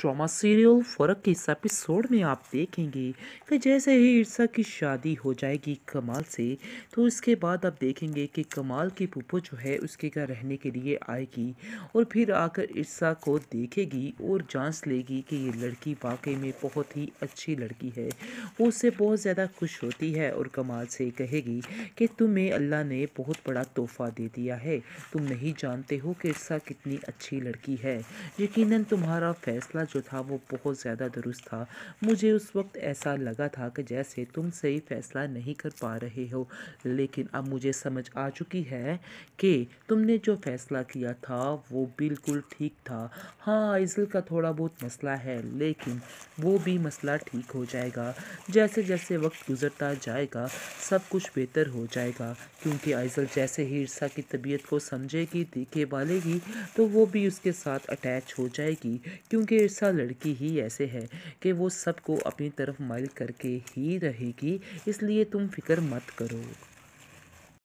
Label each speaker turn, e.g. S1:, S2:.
S1: drama serial फ़र्क के इस एपिसोड में आप देखेंगे कि जैसे ही ईर्षा की शादी हो जाएगी कमाल से तो इसके बाद आप देखेंगे कि कमाल की पुप्पो जो है उसके घर रहने के लिए आएगी और फिर आकर ईर्षा को देखेगी और जांच लेगी कि ये लड़की वाकई में बहुत ही अच्छी लड़की है वो उससे बहुत ज़्यादा खुश होती है और कमाल से कहेगी कि तुम्हें अल्लाह ने बहुत बड़ा तोहफ़ा दे दिया है तुम नहीं जानते हो कि ईर्षा कितनी अच्छी लड़की है यकीनन तुम्हारा फ़ैसला जो था वो बहुत ज़्यादा दुरुस्त था मुझे उस वक्त ऐसा लगा था कि जैसे तुम सही फैसला नहीं कर पा रहे हो लेकिन अब मुझे समझ आ चुकी है कि तुमने जो फैसला किया था वो बिल्कुल ठीक था हाँ आइजल का थोड़ा बहुत मसला है लेकिन वो भी मसला ठीक हो जाएगा जैसे जैसे वक्त गुजरता जाएगा सब कुछ बेहतर हो जाएगा क्योंकि आइजल जैसे ही ईर्षा की तबीयत को समझेगी देखे वालेगी तो वो भी उसके साथ अटैच हो जाएगी क्योंकि ऐसा लड़की ही ऐसे है कि वो सबको अपनी तरफ माइल करके ही रहेगी इसलिए तुम फिक्र मत करो